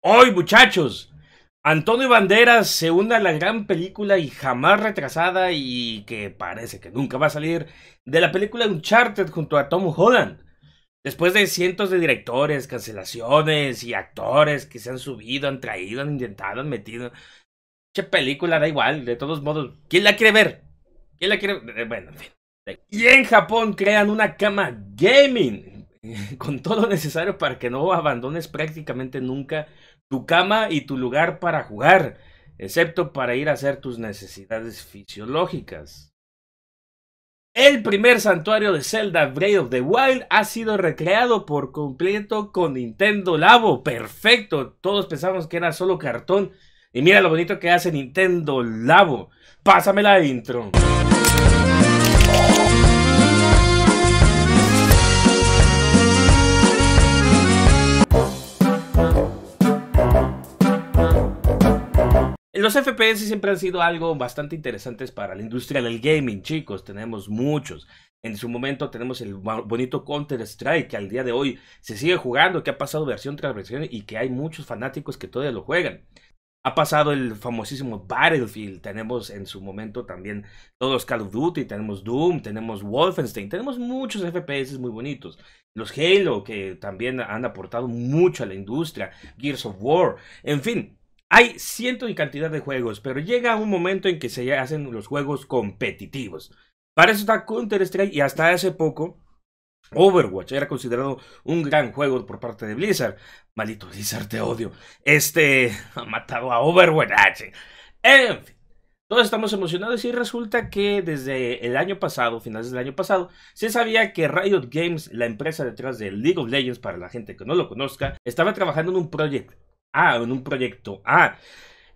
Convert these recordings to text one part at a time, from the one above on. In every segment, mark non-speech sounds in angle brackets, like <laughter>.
Hoy, muchachos, Antonio Banderas se une a la gran película y jamás retrasada y que parece que nunca va a salir de la película Uncharted junto a Tom Holland. Después de cientos de directores, cancelaciones y actores que se han subido, han traído, han intentado, han metido. Che película, da igual, de todos modos. ¿Quién la quiere ver? ¿Quién la quiere ver? Eh, bueno, en fin. Y en Japón crean una cama gaming <laughs> con todo lo necesario para que no abandones prácticamente nunca tu cama y tu lugar para jugar, excepto para ir a hacer tus necesidades fisiológicas. El primer santuario de Zelda Breath of the Wild ha sido recreado por completo con Nintendo Labo. Perfecto, todos pensamos que era solo cartón. Y mira lo bonito que hace Nintendo Labo. Pásame la intro. los FPS siempre han sido algo bastante interesantes para la industria del gaming, chicos. Tenemos muchos. En su momento tenemos el bonito Counter-Strike que al día de hoy se sigue jugando, que ha pasado versión tras versión y que hay muchos fanáticos que todavía lo juegan. Ha pasado el famosísimo Battlefield, tenemos en su momento también todos los Call of Duty, tenemos Doom, tenemos Wolfenstein, tenemos muchos FPS muy bonitos. Los Halo que también han aportado mucho a la industria, Gears of War, en fin, hay ciento y cantidad de juegos, pero llega un momento en que se hacen los juegos competitivos. Para eso está Counter-Strike y hasta hace poco Overwatch era considerado un gran juego por parte de Blizzard. Malito Blizzard, te odio. Este ha matado a Overwatch. Ah, en fin, todos estamos emocionados y resulta que desde el año pasado, finales del año pasado, se sabía que Riot Games, la empresa detrás de League of Legends, para la gente que no lo conozca, estaba trabajando en un proyecto Ah, en un proyecto A,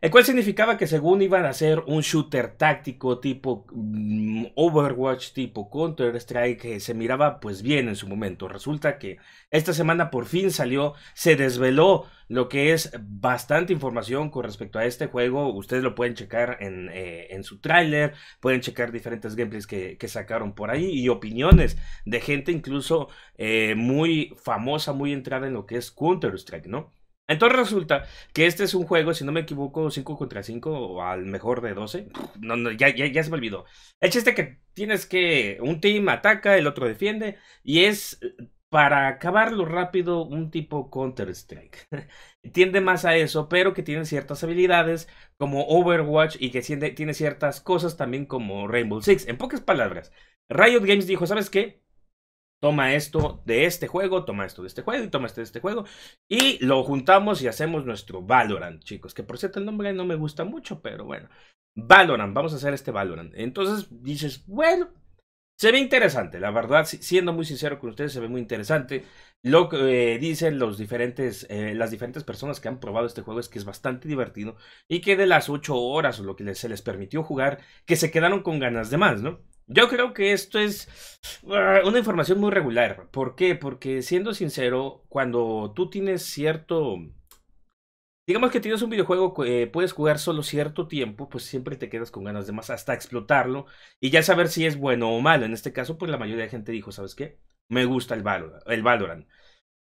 el cual significaba que según iban a ser un shooter táctico tipo mm, Overwatch, tipo Counter-Strike, que eh, se miraba pues bien en su momento. Resulta que esta semana por fin salió, se desveló lo que es bastante información con respecto a este juego. Ustedes lo pueden checar en, eh, su tráiler, pueden checar diferentes gameplays que, sacaron por ahí y opiniones de gente incluso eh, muy famosa, muy entrada en lo que es Counter-Strike, ¿no? Entonces resulta que este es un juego, si no me equivoco, 5 contra 5 o al mejor de 12. No, ya, ya, ya se me olvidó. El chiste que tienes que un team ataca, el otro defiende y es para acabarlo rápido, un tipo Counter-Strike. <laughs> Tiende más a eso, pero que tiene ciertas habilidades como Overwatch y que tiene ciertas cosas también como Rainbow Six. En pocas palabras, Riot Games dijo, ¿sabes qué? toma esto de este juego, toma esto de este juego y toma este de este juego. Y lo juntamos y hacemos nuestro Valorant, chicos. Que por cierto el nombre no me gusta mucho, pero bueno. Valorant, vamos a hacer este Valorant. Entonces dices, bueno, se ve interesante. La verdad, siendo muy sincero con ustedes, se ve muy interesante. Lo que eh, dicen los diferentes, eh, las diferentes personas que han probado este juego es que es bastante divertido y que de las 8 horas o lo que se les permitió jugar, que se quedaron con ganas de más, ¿no? Yo creo que esto es ah, una información muy regular. ¿Por qué? Porque siendo sincero, cuando tú tienes cierto... Digamos que tienes un videojuego que eh, puedes jugar solo cierto tiempo, pues siempre te quedas con ganas de más hasta explotarlo y ya saber si es bueno o malo. En este caso, pues la mayoría de gente dijo, ¿sabes qué? Me gusta el Valorant. El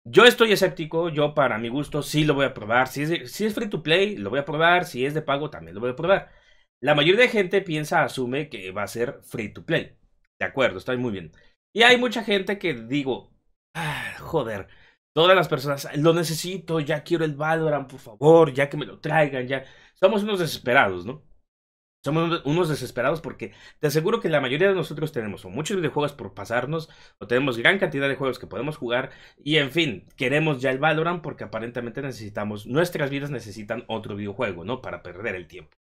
Yo estoy escéptico, yo para mi gusto sí lo voy a probar. si es free to play, lo voy a probar. Si es de pago, también lo voy a probar. La mayoría de gente piensa, asume que va a ser free to play. De acuerdo, está muy bien. Y hay mucha gente que digo, ah, joder, todas las personas, lo necesito, ya quiero el Valorant, por favor, ya que me lo traigan, ya. Somos unos desesperados, ¿no? Somos unos desesperados porque te aseguro que la mayoría de nosotros tenemos o muchos videojuegos por pasarnos o tenemos gran cantidad de juegos que podemos jugar y en fin, queremos ya el Valorant porque aparentemente necesitamos, nuestras vidas necesitan otro videojuego, ¿no? Para perder el tiempo.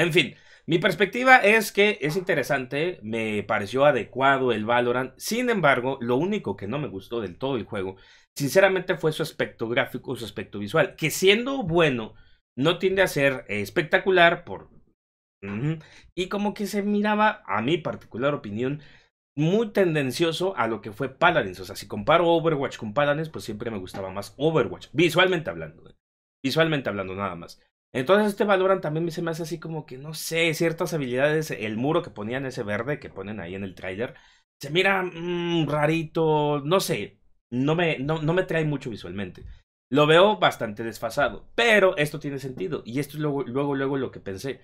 En fin, mi perspectiva es que es interesante, me pareció adecuado el Valorant, sin embargo, lo único que no me gustó del todo el juego, sinceramente fue su aspecto gráfico, su aspecto visual, que siendo bueno, no tiende a ser espectacular por... Y como que se miraba, a mi particular opinión, muy tendencioso a lo que fue Paladins. O sea, si comparo Overwatch con Paladins, pues siempre me gustaba más Overwatch, visualmente hablando. Eh, visualmente hablando nada más. Entonces este Valorant también se me hace así como que, no sé, ciertas habilidades, el muro que ponían ese verde que ponen ahí en el tráiler, se mira mm, rarito, no sé, no me, no, me trae mucho visualmente. Lo veo bastante desfasado, pero esto tiene sentido y esto es luego, luego, luego lo que pensé.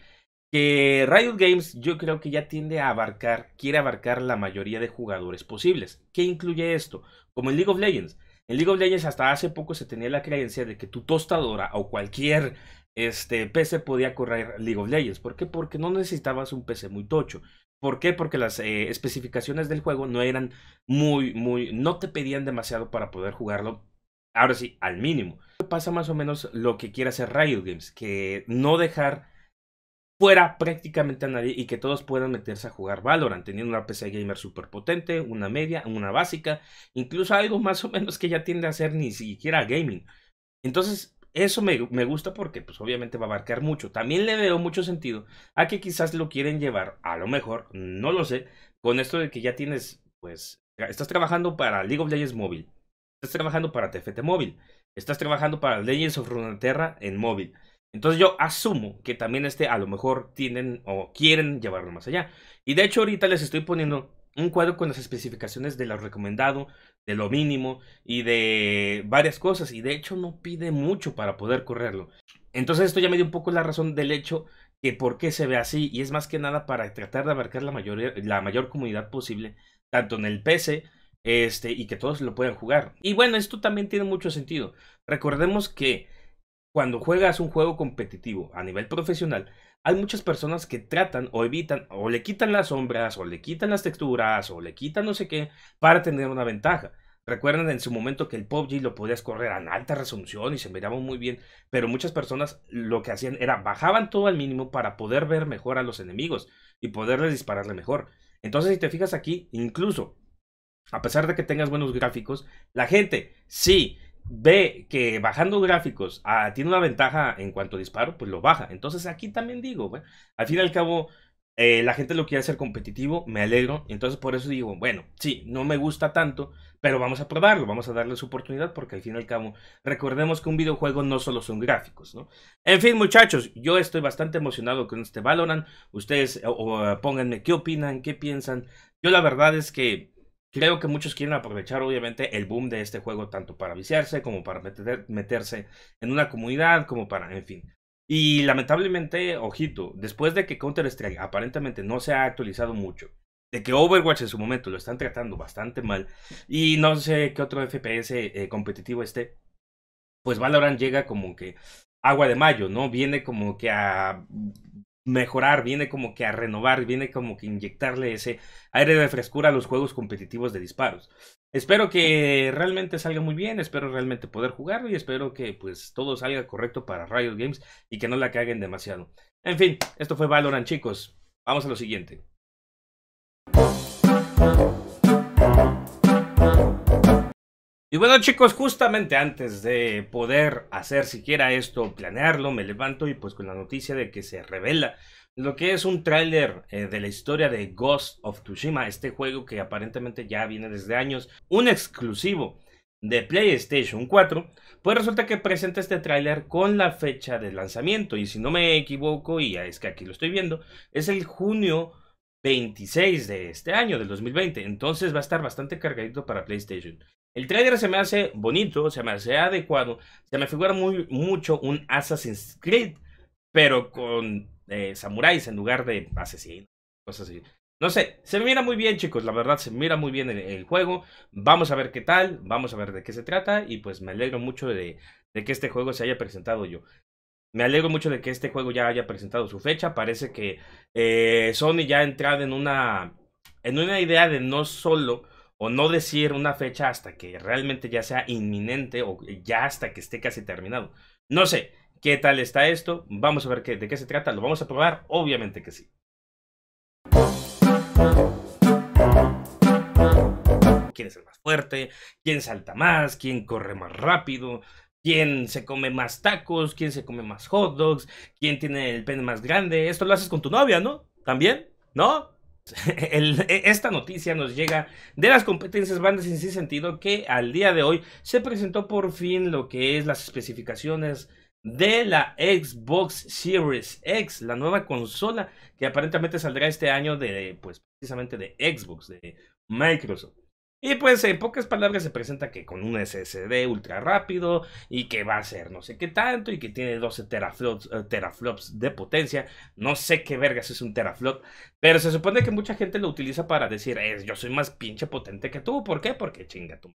Que Riot Games yo creo que ya tiende a abarcar, quiere abarcar la mayoría de jugadores posibles. ¿Qué incluye esto? Como en League of Legends. En League of Legends hasta hace poco se tenía la creencia de que tu tostadora o cualquier este PC podía correr League of Legends. ¿Por qué? Porque no necesitabas un PC muy tocho. ¿Por qué? Porque las eh, especificaciones del juego no eran muy, muy, no te pedían demasiado para poder jugarlo. Ahora sí, al mínimo. Pasa más o menos lo que quiere hacer Riot Games, que no dejar fuera prácticamente a nadie y que todos puedan meterse a jugar Valorant, teniendo una PC gamer súper potente, una media, una básica, incluso algo más o menos que ya tiende a ser ni siquiera gaming. Entonces, eso me, gusta porque pues obviamente va a abarcar mucho. También le veo mucho sentido a que quizás lo quieren llevar, a lo mejor, no lo sé, con esto de que ya tienes, pues, estás trabajando para League of Legends móvil, estás trabajando para TFT móvil, estás trabajando para Legends of Runeterra en móvil. Entonces yo asumo que también este a lo mejor tienen o quieren llevarlo más allá. Y de hecho ahorita les estoy poniendo un cuadro con las especificaciones de lo recomendado, de lo mínimo y de varias cosas. Y de hecho no pide mucho para poder correrlo. Entonces esto ya me dio un poco la razón del hecho que por qué se ve así. Y es más que nada para tratar de abarcar la, la mayor comunidad posible, tanto en el PC este, y que todos lo puedan jugar. Y bueno, esto también tiene mucho sentido. Recordemos que cuando juegas un juego competitivo a nivel profesional, hay muchas personas que tratan o evitan o le quitan las sombras o le quitan las texturas o le quitan no sé qué para tener una ventaja. Recuerden en su momento que el PUBG lo podías correr en alta resolución y se miraba muy bien, pero muchas personas lo que hacían era bajaban todo al mínimo para poder ver mejor a los enemigos y poderles dispararle mejor. Entonces, si te fijas aquí, incluso a pesar de que tengas buenos gráficos, la gente sí ve que bajando gráficos ah, tiene una ventaja en cuanto a disparo, pues lo baja. Entonces aquí también digo, bueno, al fin y al cabo, eh, la gente lo quiere hacer competitivo, me alegro. Entonces por eso digo, bueno, sí, no me gusta tanto, pero vamos a probarlo, vamos a darle su oportunidad, porque al fin y al cabo, recordemos que un videojuego no solo son gráficos, ¿no? En fin, muchachos, yo estoy bastante emocionado con este Valorant. Ustedes pónganme qué opinan, qué piensan. Yo la verdad es que Creo que muchos quieren aprovechar obviamente el boom de este juego tanto para viciarse como para meterse en una comunidad, como para, en fin. Y lamentablemente, ojito, después de que Counter-Strike aparentemente no se ha actualizado mucho, de que Overwatch en su momento lo están tratando bastante mal y no sé qué otro FPS eh, competitivo esté, pues Valorant llega como que agua de mayo, ¿no? Viene como que a mejorar, viene como que a renovar, viene como que inyectarle ese aire de frescura a los juegos competitivos de disparos. Espero que realmente salga muy bien, espero realmente poder jugarlo y espero que pues todo salga correcto para Riot Games y que no la caguen demasiado. En fin, esto fue Valorant chicos, vamos a lo siguiente. Y bueno chicos, justamente antes de poder hacer siquiera esto, planearlo, me levanto y pues con la noticia de que se revela lo que es un tráiler eh, de la historia de Ghost of Tsushima, este juego que aparentemente ya viene desde años, un exclusivo de PlayStation 4, pues resulta que presenta este tráiler con la fecha de lanzamiento y si no me equivoco, y ah, es que aquí lo estoy viendo, es el junio 26 de este año, del 2020, entonces va a estar bastante cargadito para PlayStation. El trailer se me hace bonito, se me hace adecuado, se me figura muy mucho un Assassin's Creed, pero con eh, samuráis en lugar de asesinos, cosas así. No sé, se mira muy bien chicos, la verdad se mira muy bien el, el, juego, vamos a ver qué tal, vamos a ver de qué se trata y pues me alegro mucho de, que este juego se haya presentado yo. Me alegro mucho de que este juego ya haya presentado su fecha, parece que eh, Sony ya ha entrado en una, en una idea de no solo o no decir una fecha hasta que realmente ya sea inminente o ya hasta que esté casi terminado. No sé qué tal está esto, vamos a ver qué, de qué se trata, lo vamos a probar, obviamente que sí. ¿Quién es el más fuerte? ¿Quién salta más? ¿Quién corre más rápido? quién se come más tacos, quién se come más hot dogs, quién tiene el pene más grande. Esto lo haces con tu novia, ¿no? ¿También? ¿No? <laughs> E, esta noticia nos llega de las competencias bandas en sí sentido que al día de hoy se presentó por fin lo que es las especificaciones de la Xbox Series X, la nueva consola que aparentemente saldrá este año de pues precisamente de Xbox de Microsoft. Y pues en pocas palabras se presenta que con un SSD ultra rápido y que va a ser no sé qué tanto y que tiene 12 eh, teraflops, de potencia. No sé qué vergas es un teraflop, pero se supone que mucha gente lo utiliza para decir, es, yo soy más pinche potente que tú. ¿Por qué? Porque chinga tú.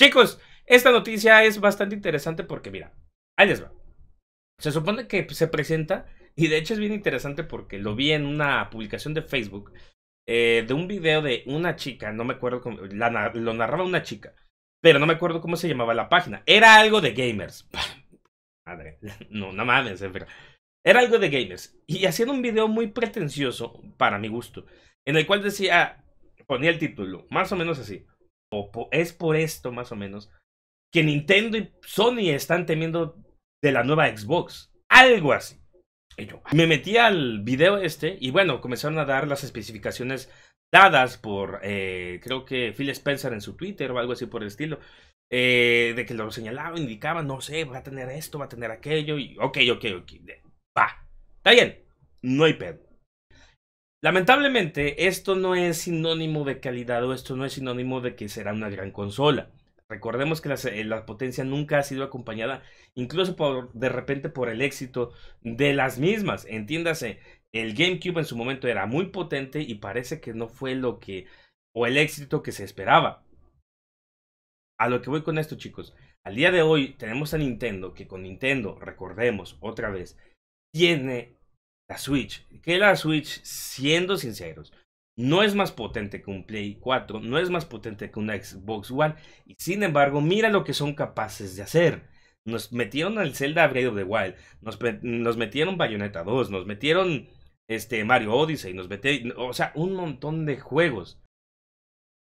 Chicos, esta noticia es bastante interesante porque mira, ahí les va. Se supone que se presenta y de hecho es bien interesante porque lo vi en una publicación de Facebook eh, de un video de una chica, no me acuerdo cómo, lo narraba una chica, pero no me acuerdo cómo se llamaba la página. Era algo de gamers. <laughs> Madre, no, nada mames, era algo de gamers. Y hacían un video muy pretencioso, para mi gusto, en el cual decía, ponía el título, más o menos así, o es por esto, más o menos, que Nintendo y Sony están temiendo de la nueva Xbox. Algo así me metí al video este y bueno, comenzaron a dar las especificaciones dadas por, eh, creo que Phil Spencer en su Twitter o algo así por el estilo. Eh, de que lo señalaba, indicaba, no sé, va a tener esto, va a tener aquello, y ok, ok, ok, va, está bien, no hay pedo. Lamentablemente, esto no es sinónimo de calidad o esto no es sinónimo de que será una gran consola. Recordemos que eh, la, potencia nunca ha sido acompañada, incluso por, de repente por el éxito de las mismas. Entiéndase, el GameCube en su momento era muy potente y parece que no fue lo que, o el éxito que se esperaba. A lo que voy con esto, chicos. Al día de hoy tenemos a Nintendo, que con Nintendo, recordemos otra vez, tiene la Switch. Que la Switch, siendo sinceros, no es más potente que un Play 4, no es más potente que una Xbox One. Y sin embargo, mira lo que son capaces de hacer. Nos metieron el Zelda Breath of the Wild, nos, metieron Bayonetta 2, nos metieron este, Mario Odyssey, nos metieron, o sea, un montón de juegos.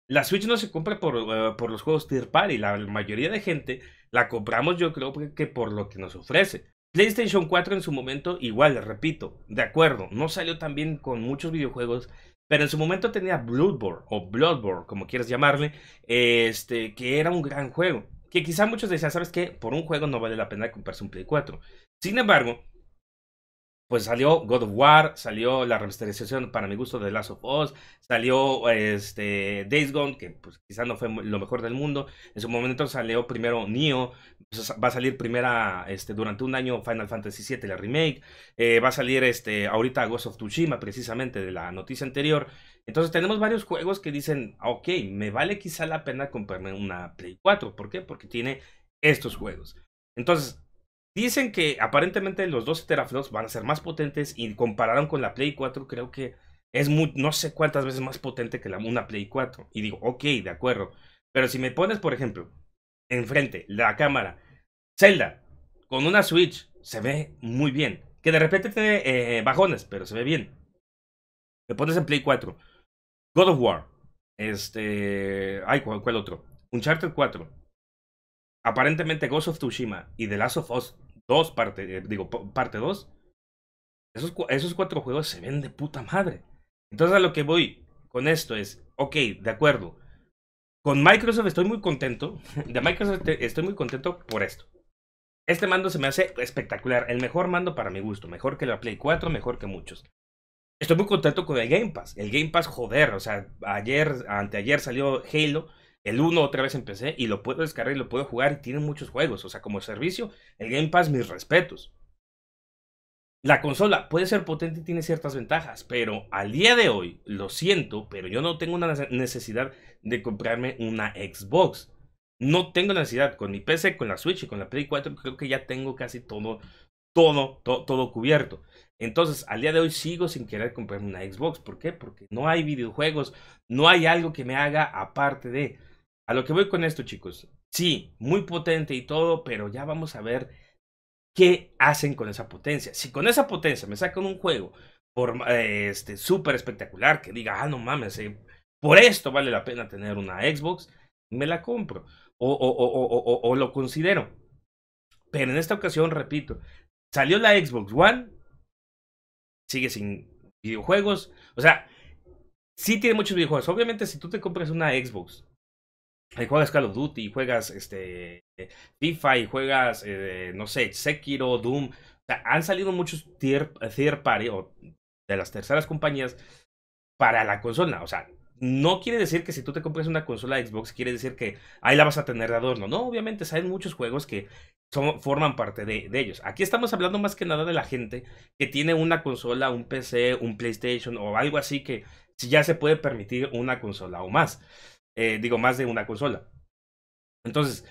La Switch no se compra por, eh, los juegos tier party, la mayoría de gente la compramos yo creo que por lo que nos ofrece. PlayStation 4 en su momento igual, repito, de acuerdo, no salió tan bien con muchos videojuegos pero en su momento tenía Bloodborne, o Bloodborne, como quieras llamarle, este, que era un gran juego. Que quizá muchos decían, ¿sabes qué? Por un juego no vale la pena comprarse un Play 4. Sin embargo, pues salió God of War, salió la remasterización para mi gusto de Last of Us, salió este, Days Gone, que pues quizás no fue lo mejor del mundo. En su momento salió primero Neo, pues, va a salir primera este, durante un año Final Fantasy VII, la remake. Eh, va a salir este, ahorita Ghost of Tsushima, precisamente de la noticia anterior. Entonces tenemos varios juegos que dicen, ah, ok, me vale quizá la pena comprarme una Play 4. ¿Por qué? Porque tiene estos juegos. Entonces, Dicen que aparentemente los dos teraflops van a ser más potentes y compararon con la Play 4, creo que es no sé cuántas veces más potente que la, una Play 4. Y digo, ok, de acuerdo. Pero si me pones, por ejemplo, enfrente la cámara, Zelda, con una Switch, se ve muy bien. Que de repente tiene eh, bajones, pero se ve bien. Me pones en Play 4. God of War. Este. Ay, ¿cuál, cuál otro? Uncharted 4. Aparentemente Ghost of Tsushima y The Last of Us Dos parte, eh, digo, parte 2, esos, esos cuatro juegos se ven de puta madre. Entonces a lo que voy con esto es, ok, de acuerdo. Con Microsoft estoy muy contento. <laughs> De Microsoft estoy muy contento por esto. Este mando se me hace espectacular. El mejor mando para mi gusto. Mejor que la Play 4, mejor que muchos. Estoy muy contento con el Game Pass. El Game Pass, joder. O sea, ayer, anteayer salió Halo. El 1 otra vez empecé y lo puedo descargar y lo puedo jugar y tiene muchos juegos. O sea, como servicio, el Game Pass, mis respetos. La consola puede ser potente y tiene ciertas ventajas, pero al día de hoy, lo siento, pero yo no tengo una necesidad de comprarme una Xbox. No tengo necesidad con mi PC, con la Switch y con la Play 4, creo que ya tengo casi todo, todo, todo cubierto. Entonces, al día de hoy sigo sin querer comprarme una Xbox. ¿Por qué? Porque no hay videojuegos, no hay algo que me haga aparte de... A lo que voy con esto, chicos. Sí, muy potente y todo, pero ya vamos a ver qué hacen con esa potencia. Si con esa potencia me sacan un juego por eh, este súper espectacular que diga, ah, no mames, eh, por esto vale la pena tener una Xbox, me la compro o, o lo considero. Pero en esta ocasión, repito, salió la Xbox One, sigue sin videojuegos, o sea, sí tiene muchos videojuegos. Obviamente, si tú te compras una Xbox juegas Call of Duty, juegas este, FIFA y juegas, eh, no sé, Sekiro, Doom. O sea, han salido muchos tier, party o de las terceras compañías para la consola. O sea, no quiere decir que si tú te compras una consola Xbox, quiere decir que ahí la vas a tener de adorno. No, obviamente, hay muchos juegos que son, forman parte de, de, ellos. Aquí estamos hablando más que nada de la gente que tiene una consola, un PC, un PlayStation o algo así que ya se puede permitir una consola o más. Eh, digo, más de una consola. Entonces,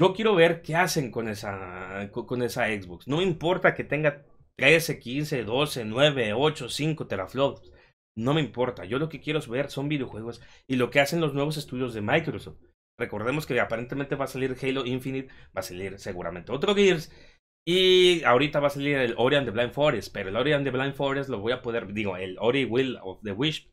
yo quiero ver qué hacen con esa, con esa Xbox. No importa que tenga 13, 15, 12, 9, 8, 5 teraflops. No me importa. Yo lo que quiero ver son videojuegos y lo que hacen los nuevos estudios de Microsoft. Recordemos que aparentemente va a salir Halo Infinite, va a salir seguramente otro Gears. Y ahorita va a salir el Ori and the Blind Forest, pero el Ori and the Blind Forest lo voy a poder, digo, el Ori Will of the Wish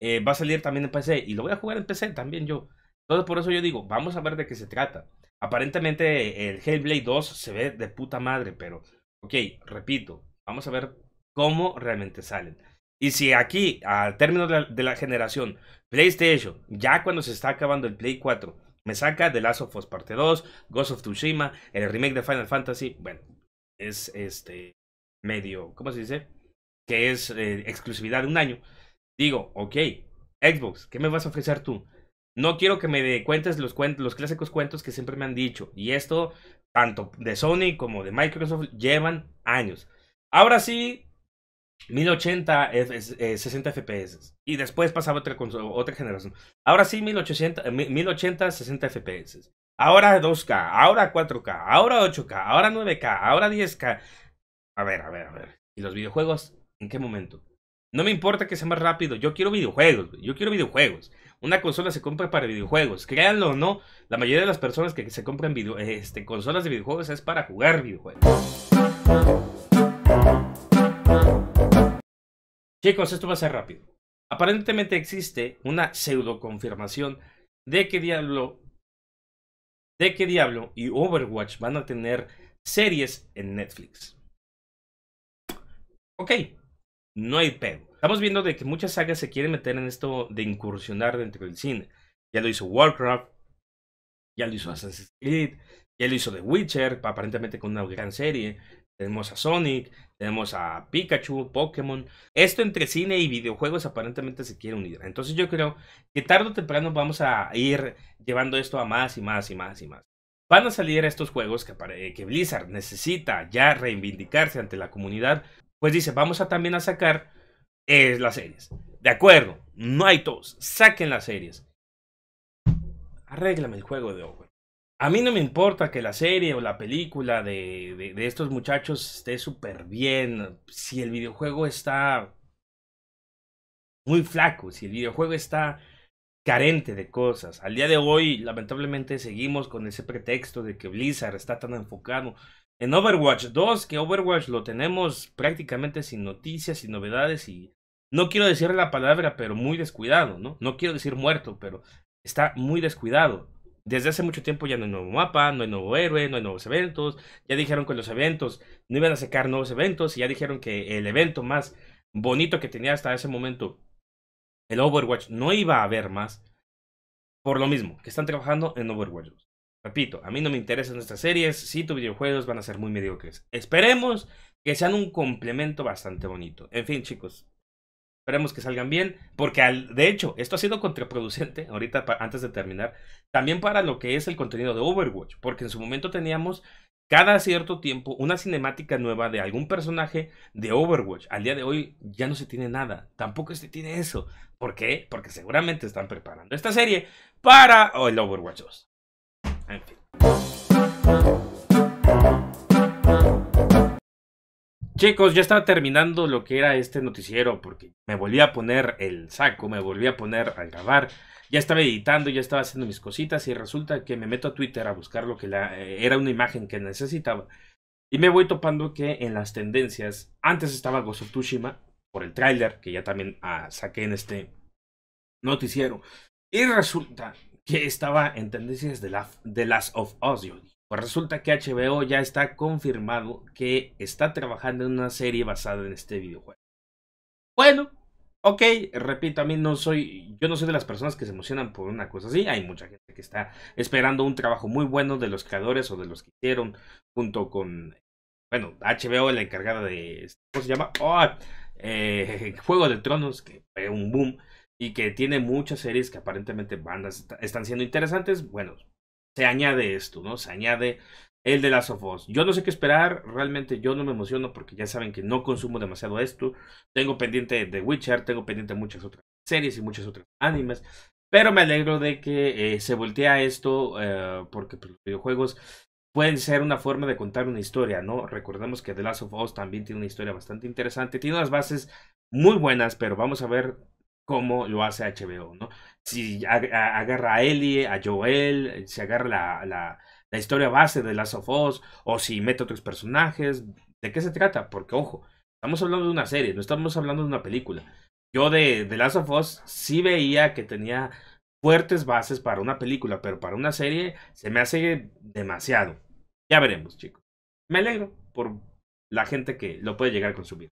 eh, va a salir también en PC y lo voy a jugar en PC también yo. Entonces por eso yo digo, vamos a ver de qué se trata. Aparentemente el Hellblade 2 se ve de puta madre, pero ok, repito, vamos a ver cómo realmente salen. Y si aquí, al término de la, generación, PlayStation, ya cuando se está acabando el Play 4, me saca The Last of Us Parte 2, Ghost of Tsushima, el remake de Final Fantasy, bueno, es este medio, ¿cómo se dice? Que es eh, exclusividad de un año digo, ok, Xbox, ¿qué me vas a ofrecer tú? No quiero que me cuentes los, cuentos, los clásicos cuentos que siempre me han dicho. Y esto, tanto de Sony como de Microsoft, llevan años. Ahora sí, 1080, 60 FPS. Y después pasaba otra, otra generación. Ahora sí, 1800, 1080, 60 FPS. Ahora 2K, ahora 4K, ahora 8K, ahora 9K, ahora 10K. A ver, a ver, a ver. ¿Y los videojuegos? ¿En qué momento? No me importa que sea más rápido, yo quiero videojuegos, yo quiero videojuegos. Una consola se compra para videojuegos, créanlo o no, la mayoría de las personas que se compran este, consolas de videojuegos es para jugar videojuegos. Chicos, esto va a ser rápido. Aparentemente existe una pseudo confirmación de que Diablo de que Diablo y Overwatch van a tener series en Netflix. Ok, no hay pego. Estamos viendo de que muchas sagas se quieren meter en esto de incursionar dentro del cine. Ya lo hizo Warcraft, ya lo hizo Assassin's Creed, ya lo hizo The Witcher, aparentemente con una gran serie. Tenemos a Sonic, tenemos a Pikachu, Pokémon. Esto entre cine y videojuegos aparentemente se quiere unir. Entonces yo creo que tarde o temprano vamos a ir llevando esto a más y más y más y más. Van a salir estos juegos que, que Blizzard necesita ya reivindicarse ante la comunidad pues dice, vamos también a sacar eh, las series. De acuerdo, no hay tos, saquen las series. Arréglame el juego de hoy. A mí no me importa que la serie o la película de, de estos muchachos esté súper bien. Si el videojuego está muy flaco, si el videojuego está carente de cosas. Al día de hoy, lamentablemente, seguimos con ese pretexto de que Blizzard está tan enfocado en Overwatch 2, que Overwatch lo tenemos prácticamente sin noticias, sin novedades y no quiero decir la palabra, pero muy descuidado, ¿no? No quiero decir muerto, pero está muy descuidado. Desde hace mucho tiempo ya no hay nuevo mapa, no hay nuevo héroe, no hay nuevos eventos. Ya dijeron que los eventos no iban a sacar nuevos eventos y ya dijeron que el evento más bonito que tenía hasta ese momento, el Overwatch, no iba a haber más. Por lo mismo, que están trabajando en Overwatch Repito, a mí no me interesan estas series, si tu videojuegos van a ser muy mediocres. Esperemos que sean un complemento bastante bonito. En fin, chicos, esperemos que salgan bien, porque al, de hecho, esto ha sido contraproducente, <laughs> ahorita antes de terminar, también para lo que es el contenido de Overwatch, porque en su momento teníamos cada cierto tiempo una cinemática nueva de algún personaje de Overwatch. Al día de hoy ya no se tiene nada, tampoco se tiene eso. ¿Por qué? Porque seguramente están preparando esta serie para el Overwatch 2. En Chicos, ya estaba terminando lo que era este noticiero porque me volví a poner el saco, me volví a poner a grabar, ya estaba editando, ya estaba haciendo mis cositas y resulta que me meto a Twitter a buscar lo que eh, era una imagen que necesitaba y me voy topando que en las tendencias antes estaba of Tsushima por el tráiler que ya también ah, saqué en este noticiero y resulta que estaba en tendencias de, la, de Last of Us. Pues resulta que HBO ya está confirmado que está trabajando en una serie basada en este videojuego. Bueno, ok, repito, a mí no soy, yo no soy de las personas que se emocionan por una cosa así. Hay mucha gente que está esperando un trabajo muy bueno de los creadores o de los que hicieron junto con, bueno, HBO, la encargada de, ¿cómo se llama? Oh, <laughs> Juego de Tronos, que fue un boom y que tiene muchas series que aparentemente bandas están siendo interesantes, bueno, se añade esto, ¿no? Se añade el de Last of Us. Yo no sé qué esperar, realmente yo no me emociono porque ya saben que no consumo demasiado esto. Tengo pendiente de Witcher, tengo pendiente muchas otras series y muchas otras animes. Pero me alegro de que eh, se voltea esto eh, porque pues, los videojuegos pueden ser una forma de contar una historia, ¿no? Recordemos que The Last of Us también tiene una historia bastante interesante, tiene unas bases muy buenas, pero vamos a ver como lo hace HBO, ¿no? Si agarra a Ellie, a Joel, si agarra la, la, historia base de Last of Us, o si mete otros personajes, ¿de qué se trata? Porque, ojo, estamos hablando de una serie, no estamos hablando de una película. Yo de, de Last of Us sí veía que tenía fuertes bases para una película, pero para una serie se me hace demasiado. Ya veremos, chicos. Me alegro por la gente que lo puede llegar a consumir.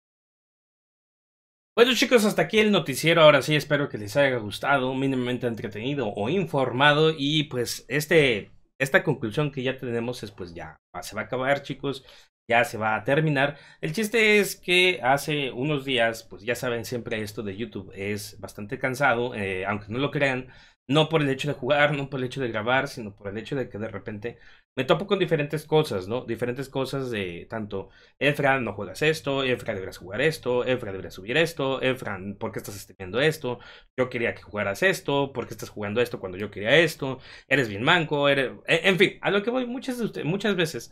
Bueno chicos, hasta aquí el noticiero. Ahora sí, espero que les haya gustado, mínimamente entretenido o informado. Y pues este, esta conclusión que ya tenemos es pues ya se va a acabar chicos, ya se va a terminar. El chiste es que hace unos días, pues ya saben siempre esto de YouTube es bastante cansado, eh, aunque no lo crean. No por el hecho de jugar, no por el hecho de grabar, sino por el hecho de que de repente me topo con diferentes cosas, ¿no? Diferentes cosas de tanto, Efra, no juegas esto, Efra, deberías jugar esto, Efra, deberías subir esto, Efra, ¿por qué estás haciendo esto? Yo quería que jugaras esto, ¿por qué estás jugando esto cuando yo quería esto? Eres bien manco, eres... En fin, a lo que voy muchas, muchas veces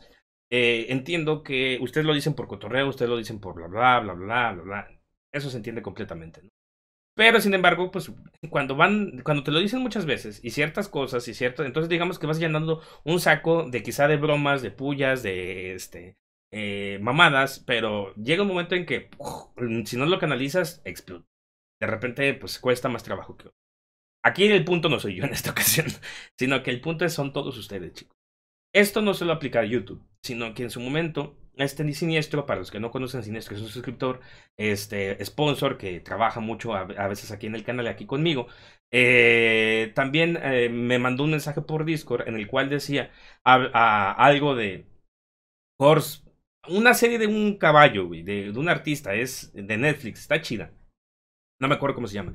entiendo que ustedes lo dicen por cotorreo, ustedes lo dicen por bla, bla, bla, bla, bla, bla. Eso se entiende completamente, ¿no? Pero sin embargo, pues cuando van, cuando te lo dicen muchas veces y ciertas cosas y ciertas, entonces digamos que vas llenando un saco de quizá de bromas, de pullas, de este, eh, mamadas, pero llega un momento en que si no lo canalizas, explota. De repente, pues cuesta más trabajo que otro. Aquí el punto no soy yo en esta <laughs> ocasión, sino que el punto es son todos ustedes, chicos. Esto no se lo aplica a YouTube, sino que en su momento este Siniestro, para los que no conocen, Siniestro es un suscriptor, este sponsor que trabaja mucho a, veces aquí en el canal, aquí conmigo. Eh, también eh, me mandó un mensaje por Discord en el cual decía algo de Horse, una serie de un caballo, de, de un artista, es de Netflix, está chida. No me acuerdo cómo se llama,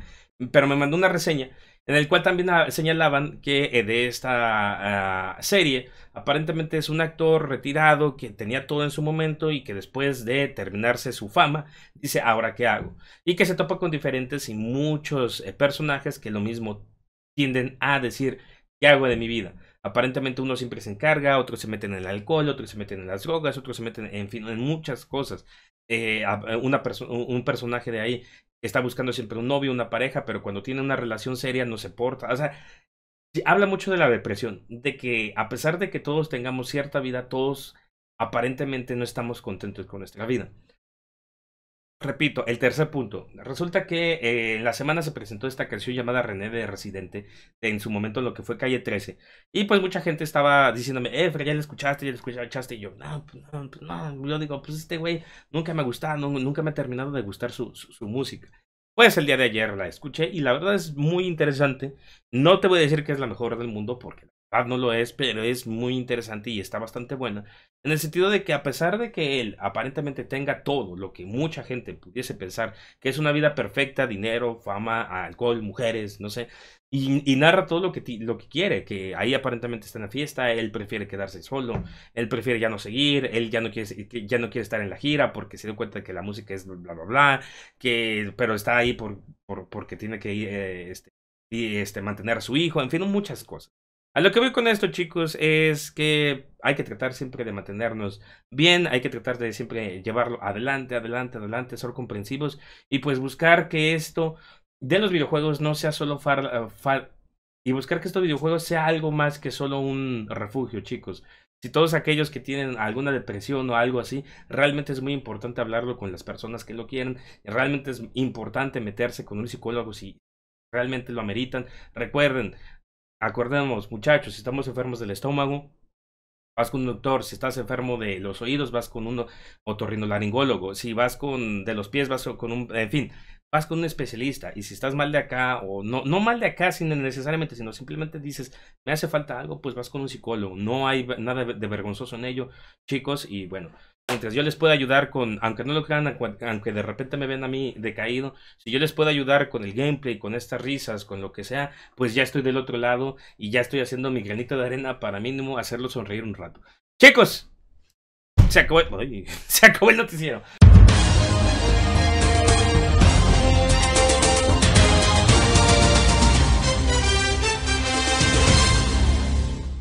pero me mandó una reseña en el cual también ah, señalaban que eh, de esta ah, serie aparentemente es un actor retirado que tenía todo en su momento y que después de terminarse su fama dice ahora qué hago y que se topa con diferentes y muchos eh, personajes que lo mismo tienden a decir qué hago de mi vida. Aparentemente uno siempre se encarga, otros se meten en el alcohol, otros se meten en las drogas, otros se meten en fin en muchas cosas. Eh, una un personaje de ahí está buscando siempre un novio, una pareja, pero cuando tiene una relación seria no se porta. O sea, habla mucho de la depresión, de que a pesar de que todos tengamos cierta vida, todos aparentemente no estamos contentos con nuestra vida repito, el tercer punto. Resulta que eh, la semana se presentó esta canción llamada René de Residente, en su momento lo que fue Calle 13. Y pues mucha gente estaba diciéndome, eh, Fred, ya la escuchaste, ya la escuchaste. Y yo, no, pues no, pues no. Yo digo, pues este güey nunca me ha gustado, nunca me ha terminado de gustar su, su música. Pues el día de ayer la escuché y la verdad es muy interesante. No te voy a decir que es la mejor del mundo porque Ah, no lo es, pero es muy interesante y está bastante buena. En el sentido de que a pesar de que él aparentemente tenga todo lo que mucha gente pudiese pensar, que es una vida perfecta, dinero, fama, alcohol, mujeres, no sé, y, narra todo lo que, lo que quiere, que ahí aparentemente está en la fiesta, él prefiere quedarse solo, él prefiere ya no seguir, él ya no quiere, ya no quiere estar en la gira porque se dio cuenta que la música es bla, bla, bla, que, pero está ahí por, porque tiene que eh, este, este, mantener a su hijo, en fin, muchas cosas. A lo que voy con esto, chicos, es que hay que tratar siempre de mantenernos bien, hay que tratar de siempre llevarlo adelante, adelante, adelante, ser comprensivos y pues buscar que esto de los videojuegos no sea solo eh, far, y buscar que estos videojuegos sea algo más que solo un refugio, chicos. Si todos aquellos que tienen alguna depresión o algo así, realmente es muy importante hablarlo con las personas que lo quieren. Realmente es importante meterse con un psicólogo si realmente lo ameritan. Recuerden, Acordemos, muchachos, si estamos enfermos del estómago, vas con un doctor, si estás enfermo de los oídos, vas con un otorrinolaringólogo, si vas con de los pies, vas con un, en fin, vas con un especialista y si estás mal de acá o no, no mal de acá sino necesariamente, sino simplemente dices, me hace falta algo, pues vas con un psicólogo, no hay nada de vergonzoso en ello, chicos, y bueno, mientras yo les pueda ayudar con, aunque no lo crean, aunque de repente me ven a mí decaído, si yo les puedo ayudar con el gameplay, con estas risas, con lo que sea, pues ya estoy del otro lado y ya estoy haciendo mi granito de arena para mínimo hacerlo sonreír un rato. Chicos, se acabó, <laughs> se acabó el noticiero.